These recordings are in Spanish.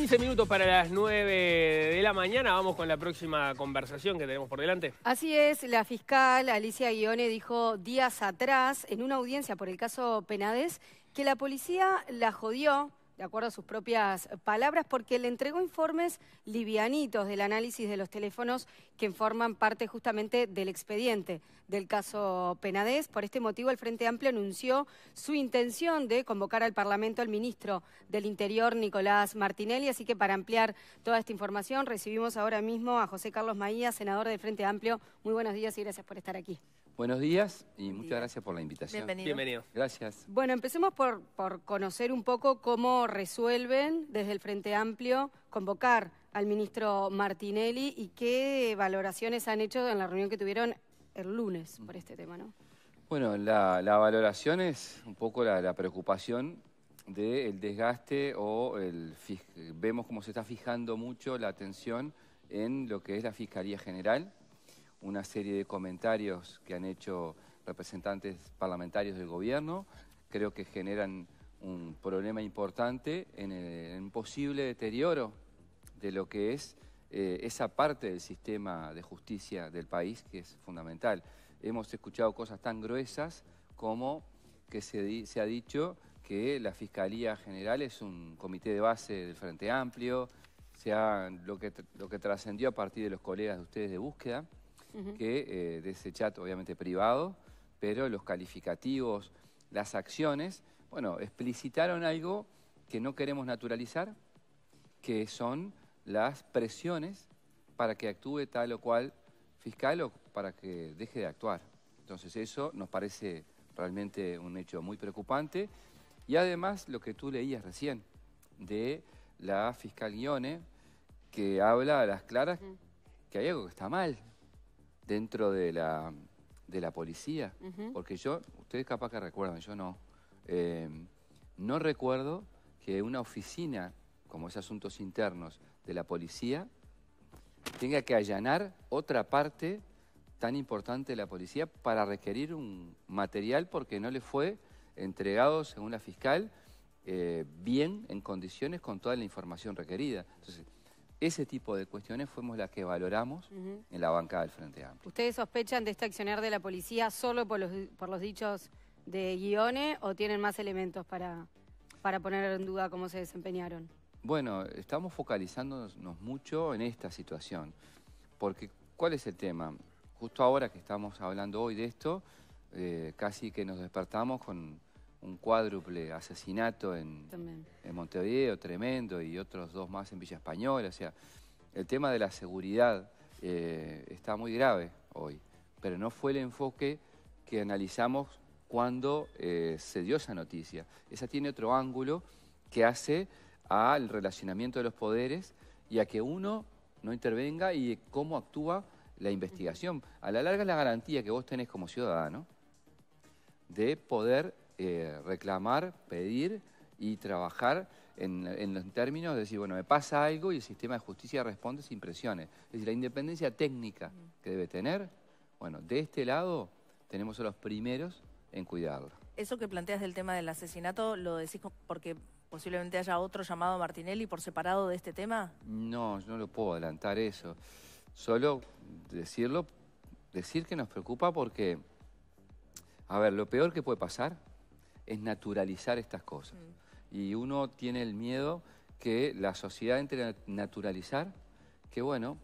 15 minutos para las 9 de la mañana. Vamos con la próxima conversación que tenemos por delante. Así es, la fiscal Alicia Guione dijo días atrás, en una audiencia por el caso Penades, que la policía la jodió de acuerdo a sus propias palabras, porque le entregó informes livianitos del análisis de los teléfonos que forman parte justamente del expediente del caso Penades. Por este motivo, el Frente Amplio anunció su intención de convocar al Parlamento al ministro del Interior, Nicolás Martinelli. Así que para ampliar toda esta información, recibimos ahora mismo a José Carlos Maía, senador del Frente Amplio. Muy buenos días y gracias por estar aquí. Buenos días y muchas gracias por la invitación. Bienvenido. Gracias. Bueno, empecemos por, conocer un poco cómo resuelven desde el Frente Amplio convocar al ministro Martinelli y qué valoraciones han hecho en la reunión que tuvieron el lunes mm. por este tema, ¿no? Bueno, la, valoración es un poco la, preocupación del desgaste o el vemos cómo se está fijando mucho la atención en lo que es la Fiscalía General, una serie de comentarios que han hecho representantes parlamentarios del gobierno. Creo que generan un problema importante en, el, posible deterioro de lo que es eh, esa parte del sistema de justicia del país que es fundamental. Hemos escuchado cosas tan gruesas como que se, ha dicho que la Fiscalía General es un comité de base del Frente Amplio, sea lo que trascendió a partir de los colegas de ustedes de búsqueda que eh, de ese chat obviamente privado, pero los calificativos, las acciones, bueno, explicitaron algo que no queremos naturalizar, que son las presiones para que actúe tal o cual fiscal o para que deje de actuar. Entonces eso nos parece realmente un hecho muy preocupante. Y además lo que tú leías recién de la fiscal Guione, que habla a las claras que hay algo que está mal, dentro de la, de la policía, porque yo, ustedes capaz que recuerdan, yo no, em, no recuerdo que una oficina, como es asuntos internos, de la policía, tenga que allanar otra parte tan importante de la policía para requerir un material porque no le fue entregado, según la fiscal, eh, bien, en condiciones, con toda la información requerida. Entonces, ese tipo de cuestiones fuimos las que valoramos en la banca del Frente Amplio. ¿Ustedes sospechan de este accionar de la policía solo por los, por los dichos de Guione o tienen más elementos para, para poner en duda cómo se desempeñaron? Bueno, estamos focalizándonos mucho en esta situación, porque ¿cuál es el tema? Justo ahora que estamos hablando hoy de esto, eh, casi que nos despertamos con un cuádruple asesinato en, Montevideo, tremendo, y otros dos más en Villa Española. O sea, el tema de la seguridad eh, está muy grave hoy, pero no fue el enfoque que analizamos cuando eh, se dio esa noticia. Esa tiene otro ángulo que hace al relacionamiento de los poderes y a que uno no intervenga y cómo actúa la investigación. A la larga es la garantía que vos tenés como ciudadano de poder eh, reclamar, pedir y trabajar en, los términos de decir, bueno, me pasa algo y el sistema de justicia responde sin presiones. Es decir, la independencia técnica que debe tener, bueno, de este lado tenemos a los primeros en cuidarlo. Eso que planteas del tema del asesinato, ¿lo decís porque posiblemente haya otro llamado Martinelli por separado de este tema? No, no lo puedo adelantar eso. Solo decirlo, decir que nos preocupa porque, a ver, lo peor que puede pasar es naturalizar estas cosas. Mm. Y uno tiene el miedo que la sociedad entre a naturalizar que, bueno,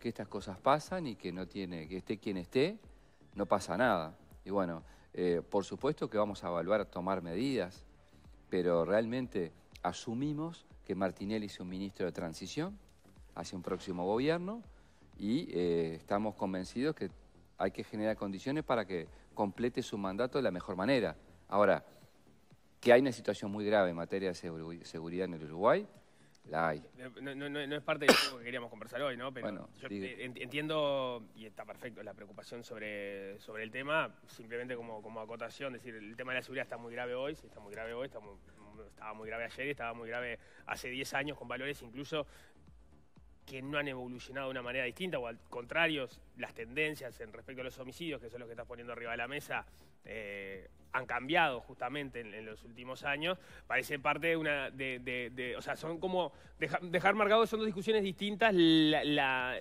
que estas cosas pasan y que no tiene, que esté quien esté, no pasa nada. Y bueno, eh, por supuesto que vamos a evaluar, tomar medidas, pero realmente asumimos que Martinelli es un ministro de transición hacia un próximo gobierno y eh, estamos convencidos que hay que generar condiciones para que complete su mandato de la mejor manera. Ahora, que hay una situación muy grave en materia de seguridad en el Uruguay, la hay. No, es parte de lo que queríamos conversar hoy, ¿no? Pero bueno, yo eh, entiendo, y está perfecto, la preocupación sobre, sobre el tema, simplemente como, como acotación, decir, el tema de la seguridad está muy grave hoy, está muy grave hoy, estaba muy grave ayer estaba muy grave hace 10 años, con valores incluso que no han evolucionado de una manera distinta, o al contrario, las tendencias en respecto a los homicidios, que son los que estás poniendo arriba de la mesa, eh, han cambiado justamente en, los últimos años, parece parte de una... De, o sea, son como... dejar marcado son dos discusiones distintas, la,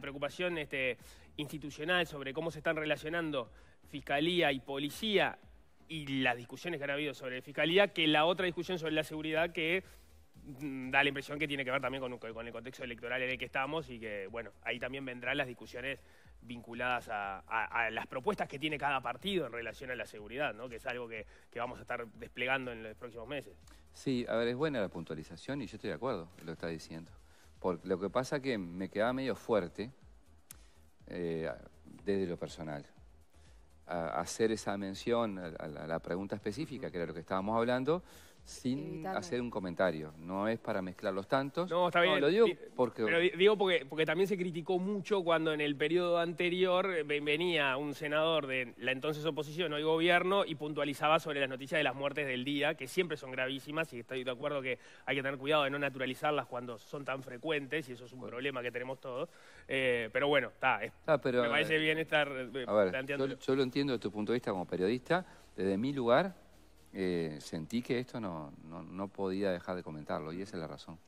preocupación este, institucional sobre cómo se están relacionando fiscalía y policía y las discusiones que han habido sobre fiscalía, que la otra discusión sobre la seguridad que da la impresión que tiene que ver también con, el contexto electoral en el que estamos y que, bueno, ahí también vendrán las discusiones vinculadas a, las propuestas que tiene cada partido en relación a la seguridad, ¿no? Que es algo que, vamos a estar desplegando en los próximos meses. Sí, a ver, es buena la puntualización y yo estoy de acuerdo en lo que está diciendo. Porque lo que pasa que me quedaba medio fuerte eh, desde lo personal. hacer esa mención a, la pregunta específica, que era lo que estábamos hablando, sin hacer un comentario. No es para mezclar los tantos. No, está bien. No, lo digo porque... Pero digo porque, también se criticó mucho cuando en el periodo anterior eh, venía un senador de la entonces oposición, hoy gobierno, y puntualizaba sobre las noticias de las muertes del día, que siempre son gravísimas, y estoy de acuerdo que hay que tener cuidado de no naturalizarlas cuando son tan frecuentes, y eso es un problema que tenemos todos. Eh, pero bueno, está. Ah, me parece eh, bien estar planteando... yo lo entiendo desde tu punto de vista como periodista, desde mi lugar eh, sentí que esto no, podía dejar de comentarlo y esa es la razón.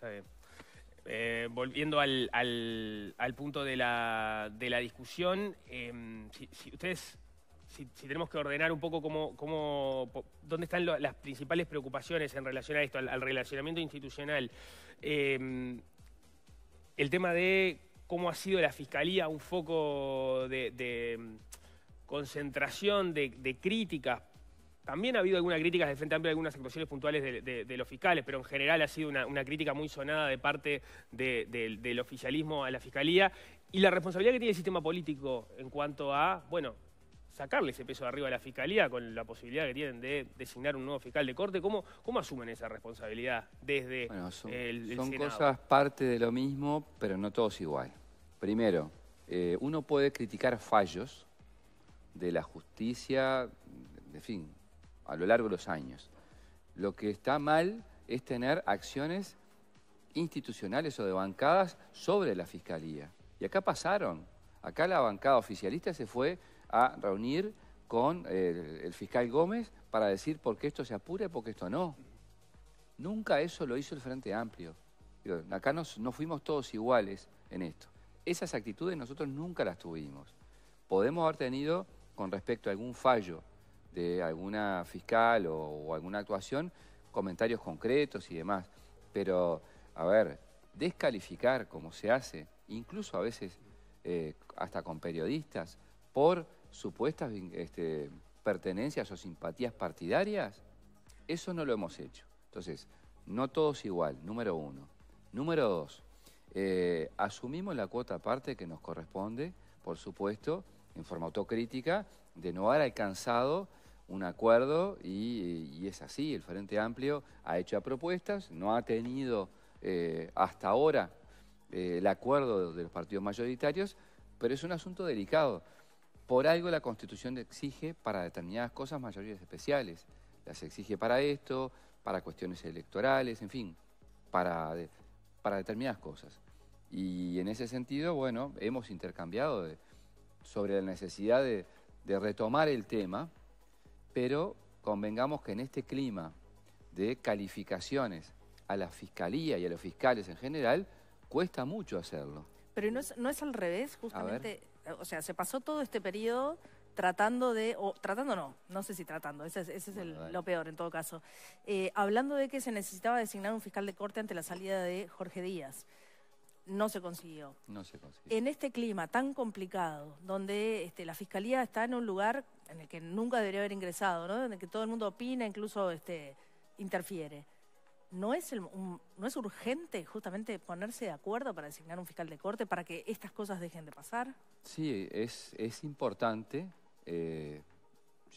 Eh, volviendo al, al, al, punto de la, discusión, em, si, ustedes, si, tenemos que ordenar un poco cómo, cómo dónde están las principales preocupaciones en relación a esto, al, relacionamiento institucional, em, el tema de cómo ha sido la Fiscalía un foco de, em, concentración de, de críticas también ha habido algunas críticas de Frente a algunas actuaciones puntuales de, los fiscales, pero en general ha sido una, crítica muy sonada de parte del oficialismo a la fiscalía y la responsabilidad que tiene el sistema político en cuanto a, bueno, sacarle ese peso de arriba a la fiscalía con la posibilidad que tienen de designar un nuevo fiscal de corte. ¿Cómo, asumen esa responsabilidad desde son, el, Son cosas parte de lo mismo, pero no todos igual. Primero, eh, uno puede criticar fallos de la justicia, de fin, a lo largo de los años. Lo que está mal es tener acciones institucionales o de bancadas sobre la Fiscalía. Y acá pasaron. Acá la bancada oficialista se fue a reunir con eh, el, fiscal Gómez para decir por qué esto se apura y por qué esto no. Nunca eso lo hizo el Frente Amplio. Acá nos, no fuimos todos iguales en esto. Esas actitudes nosotros nunca las tuvimos. Podemos haber tenido con respecto a algún fallo de alguna fiscal o, alguna actuación, comentarios concretos y demás. Pero, a ver, descalificar como se hace, incluso a veces eh, hasta con periodistas, por supuestas este, pertenencias o simpatías partidarias, eso no lo hemos hecho. Entonces, no todos igual, número uno. Número dos, eh, asumimos la cuota aparte que nos corresponde, por supuesto, en forma autocrítica, de no haber alcanzado un acuerdo y, es así, el Frente Amplio ha hecho propuestas, no ha tenido eh, hasta ahora eh, el acuerdo de los partidos mayoritarios, pero es un asunto delicado. Por algo la Constitución exige para determinadas cosas mayorías especiales, las exige para esto, para cuestiones electorales, en fin, para, para determinadas cosas. Y en ese sentido, bueno, hemos intercambiado sobre la necesidad de retomar el tema, pero convengamos que en este clima de calificaciones a la fiscalía y a los fiscales en general, cuesta mucho hacerlo. Pero no es, al revés, justamente, o sea, se pasó todo este periodo tratando de, o tratando no, no sé si tratando, ese es, lo peor en todo caso, eh, hablando de que se necesitaba designar un fiscal de corte ante la salida de Jorge Díaz no se consiguió. No se consiguió. En este clima tan complicado, donde este, la Fiscalía está en un lugar en el que nunca debería haber ingresado, ¿no? en el que todo el mundo opina, incluso este, interfiere, ¿no es, ¿no es urgente justamente ponerse de acuerdo para designar un fiscal de corte para que estas cosas dejen de pasar? Sí, es, importante. Eh,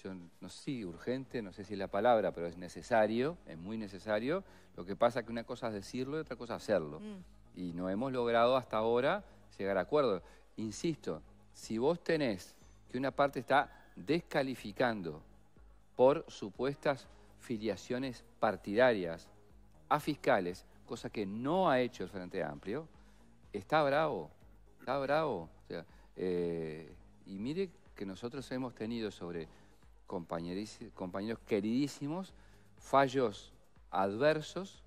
yo no sé si urgente, no sé si es la palabra, pero es necesario, es muy necesario. Lo que pasa es que una cosa es decirlo y otra cosa es hacerlo. Mm y no hemos logrado hasta ahora llegar a acuerdo. Insisto, si vos tenés que una parte está descalificando por supuestas filiaciones partidarias a fiscales, cosa que no ha hecho el Frente Amplio, está bravo, está bravo. Eh, y mire que nosotros hemos tenido sobre compañeros queridísimos fallos adversos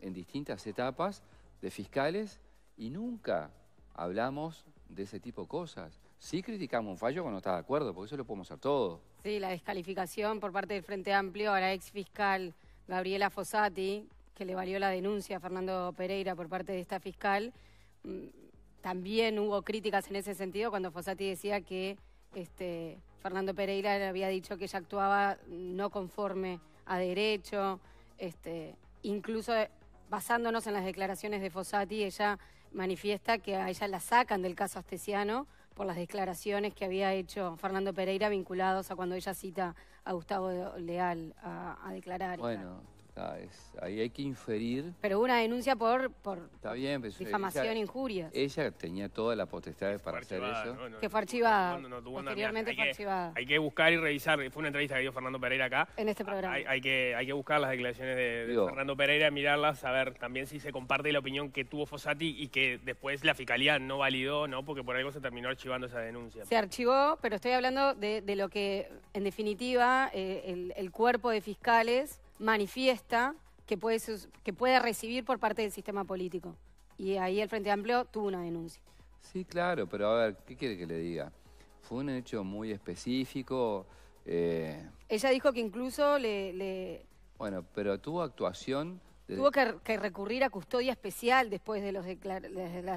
en distintas etapas de fiscales y nunca hablamos de ese tipo de cosas. Sí criticamos un fallo cuando está de acuerdo, porque eso lo podemos hacer todo. Sí, la descalificación por parte del Frente Amplio a la ex fiscal Gabriela Fossati, que le valió la denuncia a Fernando Pereira por parte de esta fiscal. Mm, también hubo críticas en ese sentido cuando Fossati decía que este, Fernando Pereira le había dicho que ella actuaba no conforme a derecho. Este, incluso basándonos en las declaraciones de Fossati, ella manifiesta que a ella la sacan del caso Astesiano por las declaraciones que había hecho Fernando Pereira vinculados a cuando ella cita a Gustavo Leal a, declarar ahí hay que inferir. Pero una denuncia por, por Está bien, pues, difamación, injurias. Ella tenía toda la potestad para hacer eso. que fue archivada. Posteriormente fue archivada. Hay que buscar y revisar. Fue una entrevista que dio Fernando Pereira acá. En este programa. Hay, que, hay que buscar las declaraciones de, Fernando Pereira, mirarlas, a ver también si se comparte la opinión que tuvo Fossati y que después la fiscalía no validó, ¿no? Porque por algo se terminó archivando esa denuncia. Se archivó, pero estoy hablando de, lo que, en definitiva, eh, el cuerpo de fiscales manifiesta que puede, que puede recibir por parte del sistema político. Y ahí el Frente Amplio tuvo una denuncia. Sí, claro, pero a ver, ¿qué quiere que le diga? Fue un hecho muy específico. Eh, Ella dijo que incluso le, Bueno, pero tuvo actuación... Tuvo que, recurrir a custodia especial después de, las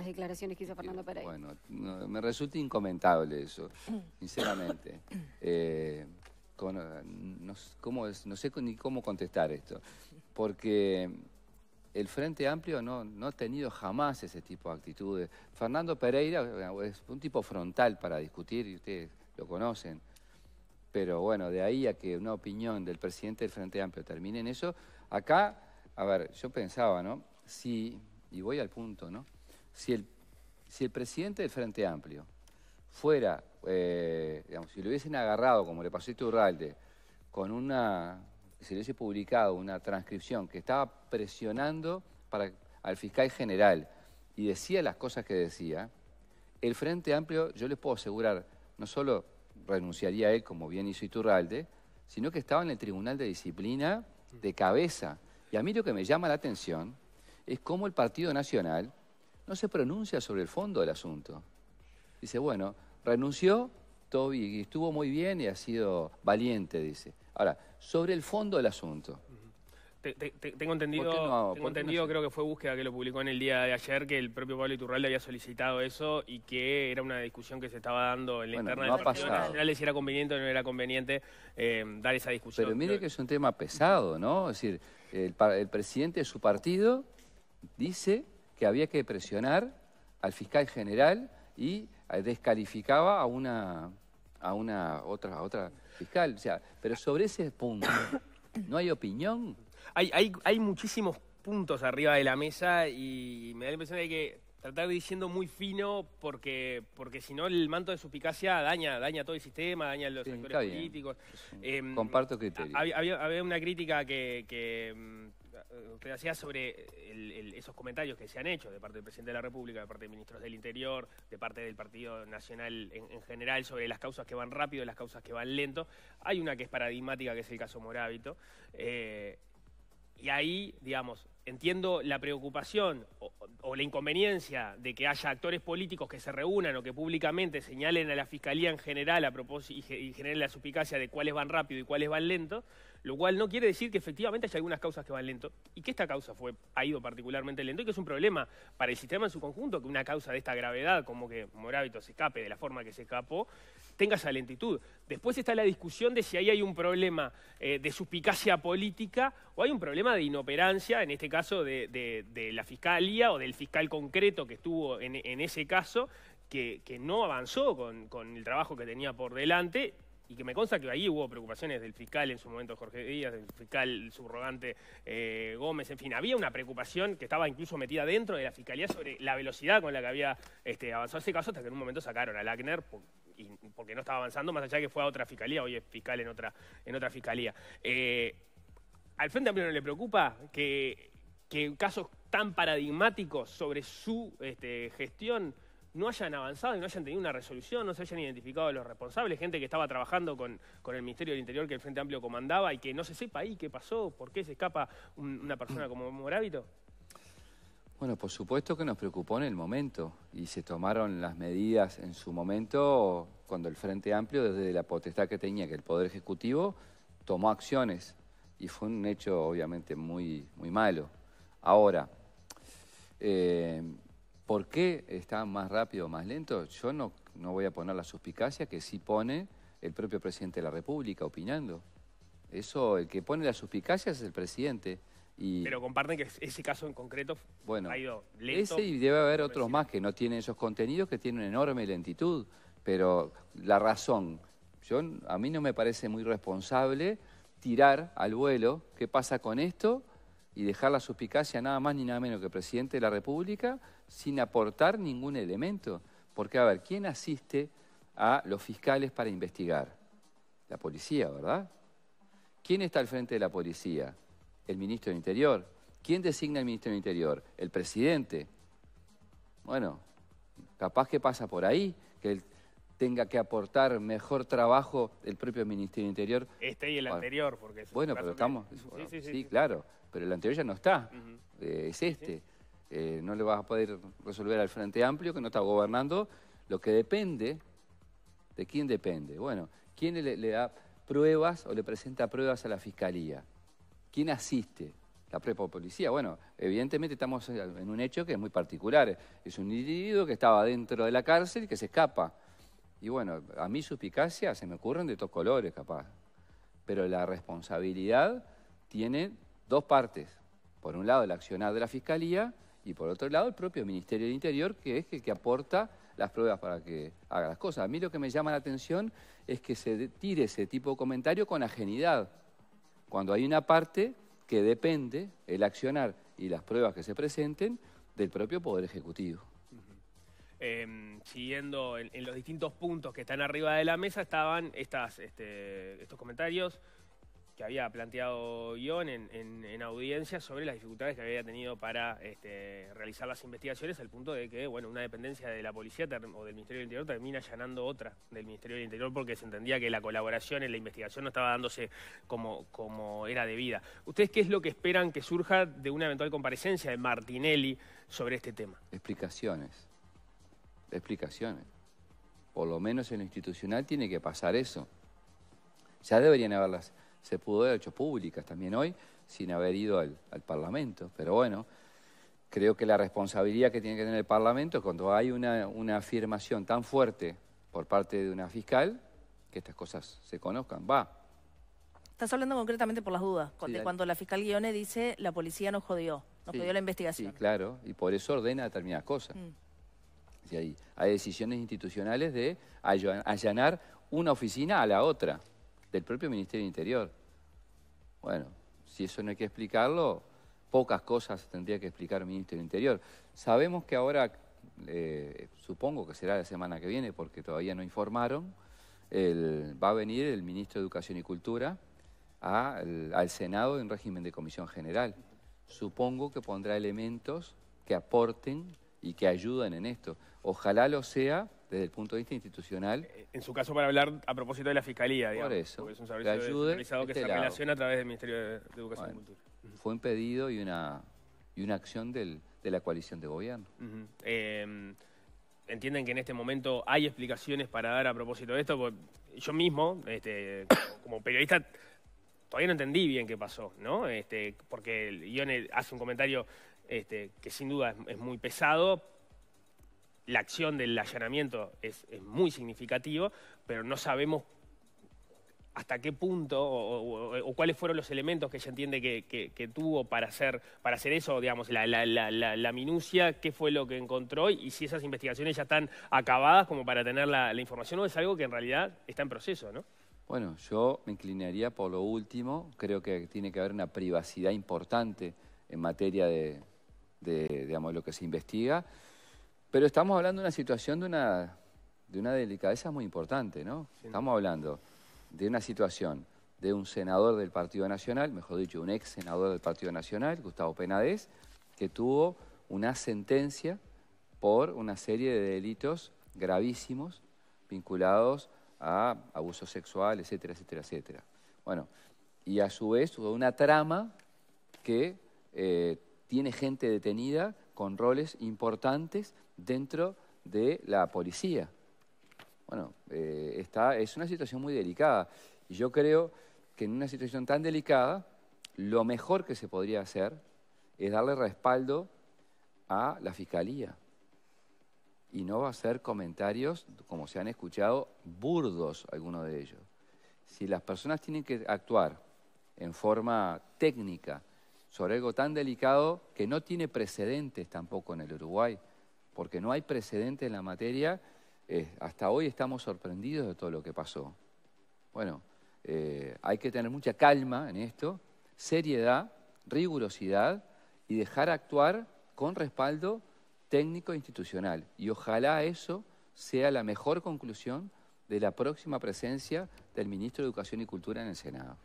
declaraciones que hizo Fernando Pereira. Bueno, me resulta incomentable eso, sinceramente. Eh, eh, no, cómo, no sé ni cómo contestar esto, porque el Frente Amplio no, ha tenido jamás ese tipo de actitudes. Fernando Pereira es un tipo frontal para discutir y ustedes lo conocen. Pero bueno, de ahí a que una opinión del presidente del Frente Amplio termine en eso, acá, a ver, yo pensaba, ¿no? Si, y voy al punto, ¿no? Si si el presidente del Frente Amplio fuera, eh, digamos, si lo hubiesen agarrado, como le pasó a Iturralde, con una, si le hubiese publicado una transcripción que estaba presionando para, al fiscal general y decía las cosas que decía, el Frente Amplio, yo les puedo asegurar, no solo renunciaría a él, como bien hizo Iturralde, sino que estaba en el Tribunal de Disciplina de cabeza. Y a mí lo que me llama la atención es cómo el Partido Nacional no se pronuncia sobre el fondo del asunto. Dice, bueno, renunció Toby estuvo muy bien y ha sido valiente, dice. Ahora, sobre el fondo del asunto. tengo entendido, tengo entendido creo que fue búsqueda que lo publicó en el día de ayer, que el propio Pablo Iturralde había solicitado eso y que era una discusión que se estaba dando en la bueno, interna no del Partido si era conveniente o no era conveniente eh, dar esa discusión. Pero mire que es un tema pesado, ¿no? Es decir, el presidente de su partido dice que había que presionar al fiscal general y eh, descalificaba a una, a una otra, a otra fiscal. O sea, pero sobre ese punto, ¿no hay opinión? Hay, hay, hay muchísimos puntos arriba de la mesa y me da la impresión de que tratar de ir muy fino porque, porque si no el manto de suspicacia daña, daña todo el sistema, daña los actores políticos. Em, comparto criterio. Había, había, una crítica que, que mm, eh, usted hacía sobre eh, esos comentarios que se han hecho de parte del presidente de la República, de parte de ministros del Interior, de parte del Partido Nacional en, general, sobre las causas que van rápido, y las causas que van lento. Hay una que es paradigmática, que es el caso Morábito. Eh, y ahí, digamos, entiendo la preocupación o, la inconveniencia de que haya actores políticos que se reúnan o que públicamente señalen a la Fiscalía en general a propósito y, y generen la suspicacia de cuáles van rápido y cuáles van lento lo cual no quiere decir que efectivamente haya algunas causas que van lento y que esta causa fue, ha ido particularmente lento y que es un problema para el sistema en su conjunto, que una causa de esta gravedad, como que Morávito se escape de la forma que se escapó, tenga esa lentitud. Después está la discusión de si ahí hay un problema eh, de suspicacia política o hay un problema de inoperancia, en este caso de, la fiscalía o del fiscal concreto que estuvo en, ese caso, que, no avanzó con, con el trabajo que tenía por delante y que me consta que ahí hubo preocupaciones del fiscal en su momento Jorge Díaz, del fiscal subrogante eh, Gómez, en fin, había una preocupación que estaba incluso metida dentro de la fiscalía sobre la velocidad con la que había este, avanzado ese caso, hasta que en un momento sacaron a Lagner, porque no estaba avanzando, más allá que fue a otra fiscalía, hoy es fiscal en otra, en otra fiscalía. Eh, ¿Al Frente Amplio no le preocupa que, casos tan paradigmáticos sobre su este, gestión no hayan avanzado y no hayan tenido una resolución, no se hayan identificado a los responsables, gente que estaba trabajando con, el Ministerio del Interior que el Frente Amplio comandaba y que no se sepa ahí qué pasó, por qué se escapa una persona como Morábito? Bueno, por supuesto que nos preocupó en el momento y se tomaron las medidas en su momento cuando el Frente Amplio, desde la potestad que tenía que el Poder Ejecutivo, tomó acciones y fue un hecho obviamente muy, muy malo. Ahora, eh, ¿Por qué está más rápido o más lento? Yo no, no voy a poner la suspicacia que sí pone el propio presidente de la República opinando. Eso, el que pone la suspicacia es el presidente. Pero comparten que ese caso en concreto bueno, ha ido lento. Ese y debe haber otros más que no tienen esos contenidos, que tienen una enorme lentitud. Pero la razón, yo, a mí no me parece muy responsable tirar al vuelo qué pasa con esto y dejar la suspicacia nada más ni nada menos que presidente de la República sin aportar ningún elemento. Porque, a ver, ¿quién asiste a los fiscales para investigar? La policía, ¿verdad? ¿Quién está al frente de la policía? El ministro del Interior. ¿Quién designa al ministro del Interior? El presidente. Bueno, capaz que pasa por ahí, que el tenga que aportar mejor trabajo el propio Ministerio Interior. Este y el anterior, porque Bueno, pero estamos... sí, sí, sí, claro, pero el anterior ya no está, eh, es este. Eh, no le vas a poder resolver al Frente Amplio, que no está gobernando, lo que depende, ¿de quién depende? Bueno, ¿quién le, da pruebas o le presenta pruebas a la Fiscalía? ¿Quién asiste? la prepa policía. Bueno, evidentemente estamos en un hecho que es muy particular. Es un individuo que estaba dentro de la cárcel y que se escapa. Y bueno, a mí suspicacia se me ocurren de todos colores, capaz. Pero la responsabilidad tiene dos partes. Por un lado, el accionar de la Fiscalía y por otro lado, el propio Ministerio del Interior, que es el que aporta las pruebas para que haga las cosas. A mí lo que me llama la atención es que se tire ese tipo de comentario con ajenidad, cuando hay una parte que depende, el accionar y las pruebas que se presenten, del propio Poder Ejecutivo. Em, siguiendo en, los distintos puntos que están arriba de la mesa, estaban estas, este, estos comentarios que había planteado Ion en, audiencia sobre las dificultades que había tenido para este, realizar las investigaciones, al punto de que bueno, una dependencia de la policía o del Ministerio del Interior termina allanando otra del Ministerio del Interior porque se entendía que la colaboración en la investigación no estaba dándose como, como era debida. ¿Ustedes qué es lo que esperan que surja de una eventual comparecencia de Martinelli sobre este tema? Explicaciones explicaciones. Por lo menos en lo institucional tiene que pasar eso. Ya deberían haberlas, se pudo haber hecho públicas también hoy, sin haber ido al, Parlamento. Pero bueno, creo que la responsabilidad que tiene que tener el Parlamento cuando hay una, una afirmación tan fuerte por parte de una fiscal, que estas cosas se conozcan. Va. Estás hablando concretamente por las dudas, de cuando la fiscal Guiones dice la policía nos jodió, nos jodió la investigación. Sí, claro, y por eso ordena determinadas cosas. Mm. Hay decisiones institucionales de allanar una oficina a la otra del propio Ministerio del Interior. Bueno, si eso no hay que explicarlo, pocas cosas tendría que explicar el Ministerio del Interior. Sabemos que ahora, eh, supongo que será la semana que viene, porque todavía no informaron, va a venir el Ministro de Educación y Cultura al Senado en régimen de Comisión General. Supongo que pondrá elementos que aporten y que ayuden en esto. Ojalá lo sea desde el punto de vista institucional. Eh, eh, en su caso, para hablar a propósito de la Fiscalía, digamos. Por eso. es un este que se relaciona a través del Ministerio de, Educación y Cultura. Fue un pedido y una, y una acción de la coalición de gobierno. Em, ¿Entienden que en este momento hay explicaciones para dar a propósito de esto? Porque yo mismo, este, como periodista, todavía no entendí bien qué pasó, ¿no? Este, porque Ione hace un comentario este, que sin duda es, muy pesado. La acción del allanamiento es, muy significativo, pero no sabemos hasta qué punto o, cuáles fueron los elementos que ella entiende que, tuvo para hacer, para hacer eso, digamos, la, la, minucia, qué fue lo que encontró y, si esas investigaciones ya están acabadas como para tener la, información o es algo que en realidad está en proceso, ¿no? Bueno, yo me inclinaría por lo último, creo que tiene que haber una privacidad importante en materia de, de, digamos, lo que se investiga. Pero estamos hablando de una situación de una, de una delicadeza muy importante, ¿no? Estamos hablando de una situación de un senador del Partido Nacional, mejor dicho, un ex senador del Partido Nacional, Gustavo Penadez, que tuvo una sentencia por una serie de delitos gravísimos vinculados a abuso sexual, etcétera, etcétera, etcétera. Bueno, y a su vez hubo una trama que eh, tiene gente detenida con roles importantes dentro de la policía. Bueno, eh, está, es una situación muy delicada. Y yo creo que en una situación tan delicada, lo mejor que se podría hacer es darle respaldo a la Fiscalía y no va a ser comentarios, como se han escuchado, burdos algunos de ellos. Si las personas tienen que actuar en forma técnica, sobre algo tan delicado que no tiene precedentes tampoco en el Uruguay, porque no hay precedentes en la materia. Eh, hasta hoy estamos sorprendidos de todo lo que pasó. Bueno, eh, hay que tener mucha calma en esto, seriedad, rigurosidad y dejar actuar con respaldo técnico e institucional. Y ojalá eso sea la mejor conclusión de la próxima presencia del ministro de Educación y Cultura en el Senado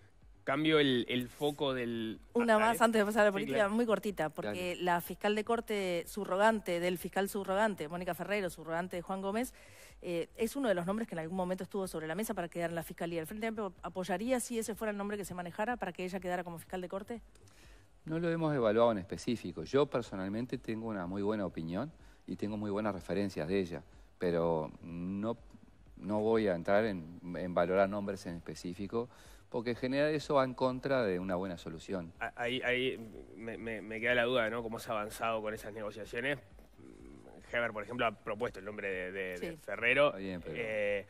cambio el, foco del... Una ah, más antes de pasar a la política, muy cortita, porque la fiscal de corte subrogante del fiscal subrogante, Mónica Ferrero, subrogante de Juan Gómez, eh, es uno de los nombres que en algún momento estuvo sobre la mesa para quedar en la fiscalía. ¿El Frente Amplio apoyaría si ese fuera el nombre que se manejara para que ella quedara como fiscal de corte? No lo hemos evaluado en específico. Yo personalmente tengo una muy buena opinión y tengo muy buenas referencias de ella, pero no, no voy a entrar en, en valorar nombres en específico porque generar eso va en contra de una buena solución. Ahí, me, queda la duda ¿no? cómo se ha avanzado con esas negociaciones. Heber, por ejemplo, ha propuesto el nombre de, Ferrero. Eh,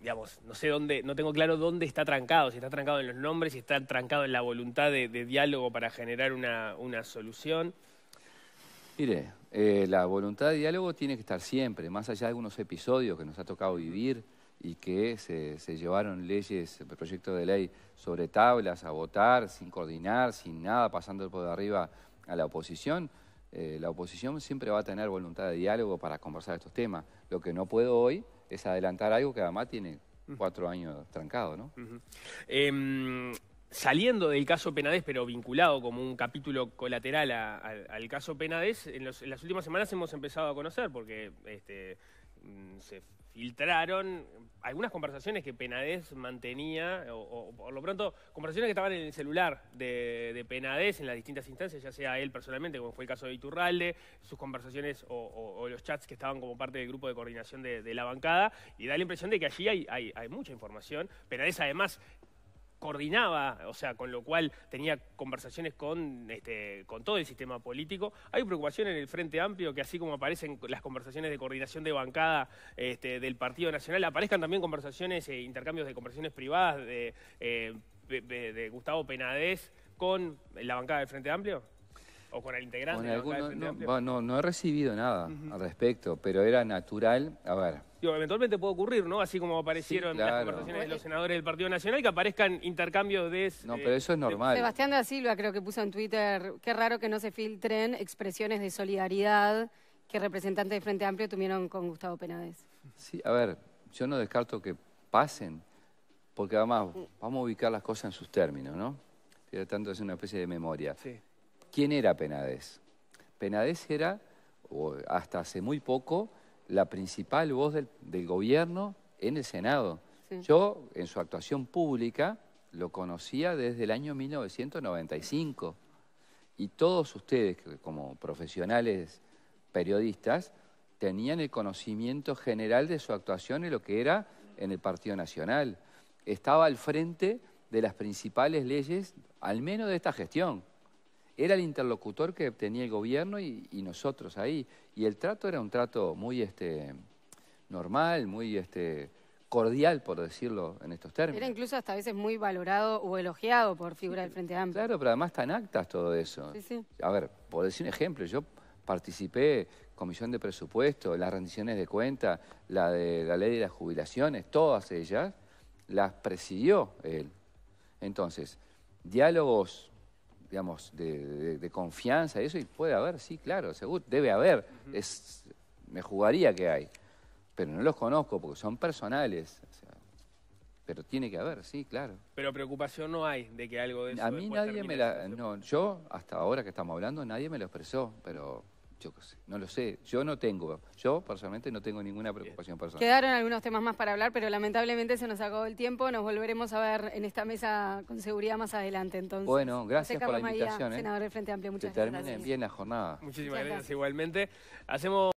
digamos, no sé dónde, no tengo claro dónde está trancado, si está trancado en los nombres, si está trancado en la voluntad de, diálogo para generar una, solución. Mire, eh, la voluntad de diálogo tiene que estar siempre, más allá de algunos episodios que nos ha tocado vivir y que se, llevaron leyes, proyectos de ley sobre tablas a votar, sin coordinar, sin nada, pasando por arriba a la oposición. Eh, la oposición siempre va a tener voluntad de diálogo para conversar estos temas. Lo que no puedo hoy es adelantar algo que además tiene cuatro años trancado, ¿no? Em, saliendo del caso Penades, pero vinculado como un capítulo colateral al caso Penades, en, las últimas semanas hemos empezado a conocer, porque este, mm, se filtraron algunas conversaciones que Penades mantenía, o, por lo pronto, conversaciones que estaban en el celular de, de, Penadez en las distintas instancias, ya sea él personalmente, como fue el caso de Iturralde, sus conversaciones o, los chats que estaban como parte del grupo de coordinación de, la bancada, y da la impresión de que allí hay, hay, mucha información. Penades además coordinaba, o sea, con lo cual tenía conversaciones con, este, con todo el sistema político. Hay preocupación en el Frente Amplio que así como aparecen las conversaciones de coordinación de bancada este, del Partido Nacional, aparezcan también conversaciones e intercambios de conversaciones privadas de, eh, Gustavo Penadez con la bancada del Frente Amplio. ¿O con el integrante? del Frente no, Amplio? no, he recibido nada al respecto, pero era natural. A ver, eventualmente puede ocurrir, ¿no? Así como aparecieron las conversaciones de los senadores del Partido Nacional, que aparezcan intercambios de... No, eh, pero eso es normal. Sebastián de la Silva creo que puso en Twitter, qué raro que no se filtren expresiones de solidaridad que representantes de Frente Amplio tuvieron con Gustavo Penades. Sí, a ver, yo no descarto que pasen, porque además vamos a ubicar las cosas en sus términos, ¿no? tanto, es una especie de memoria. Sí. ¿Quién era Penades? Penades era, hasta hace muy poco, la principal voz del, gobierno en el Senado. Yo, en su actuación pública, lo conocía desde el año 1995. Y todos ustedes, como profesionales periodistas, tenían el conocimiento general de su actuación en lo que era en el Partido Nacional. Estaba al frente de las principales leyes, al menos de esta gestión era el interlocutor que tenía el gobierno y, nosotros ahí. Y el trato era un trato muy este, normal, muy este, cordial, por decirlo en estos términos. Era incluso hasta veces muy valorado o elogiado por figura del Frente Amplio. Claro, pero además están actas todo eso. Sí, sí. A ver, por decir un ejemplo, yo participé, comisión de presupuesto, las rendiciones de cuentas, la de la ley de las jubilaciones, todas ellas, las presidió él. Entonces, diálogos digamos, de, confianza y eso, y puede haber, sí, claro, debe haber, es, me jugaría que hay, pero no los conozco porque son personales, pero tiene que haber, sí, claro. Pero preocupación no hay de que algo de eso... A mí nadie me la... No, yo, hasta ahora que estamos hablando, nadie me lo expresó, pero yo no lo sé. Yo no tengo, yo personalmente no tengo ninguna preocupación personal. Quedaron algunos temas más para hablar, pero lamentablemente se nos acabó el tiempo. Nos volveremos a ver en esta mesa con seguridad más adelante. Entonces, bueno, gracias por la invitación. ¿eh? senador del Frente Amplio, muchas que gracias. bien la jornada. Muchísimas gracias. gracias igualmente. Hacemos